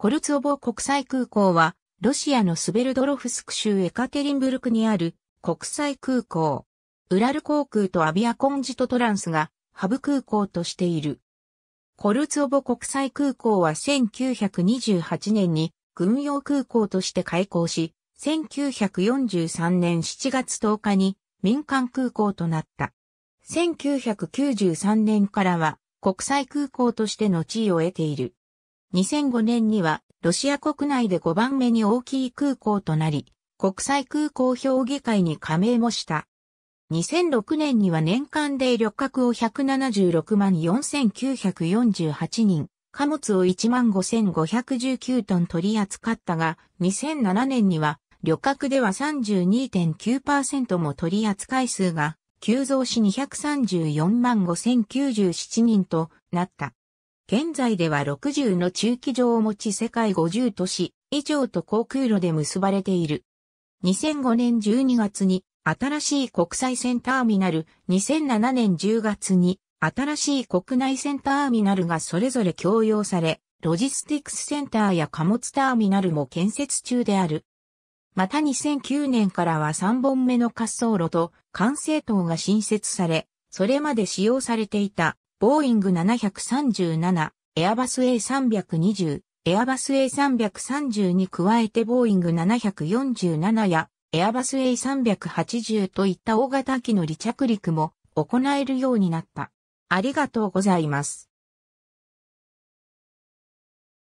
コルツォボ国際空港は、ロシアのスベルドロフスク州エカテリンブルクにある国際空港。ウラル航空とアビアコンジトトランスがハブ空港としている。コルツォボ国際空港は1928年に軍用空港として開港し、1943年7月10日に民間空港となった。1993年からは国際空港としての地位を得ている。2005年にはロシア国内で5番目に大きい空港となり、国際空港評議会に加盟もした。2006年には年間で旅客を176万4948人、貨物を1万5519トン取り扱ったが、2007年には旅客では32.9%も取り扱い数が急増し234万5097人となった。現在では60の駐機場を持ち世界50都市以上と航空路で結ばれている。2005年12月に新しい国際線ターミナル、2007年10月に新しい国内線ターミナルがそれぞれ供用され、ロジスティクスセンターや貨物ターミナルも建設中である。また2009年からは3本目の滑走路と管制塔が新設され、それまで使用されていたボーイング737、エアバス A320、エアバス A330 に加えてボーイング747やエアバス A380 といった大型機の離着陸も行えるようになった。ありがとうございます。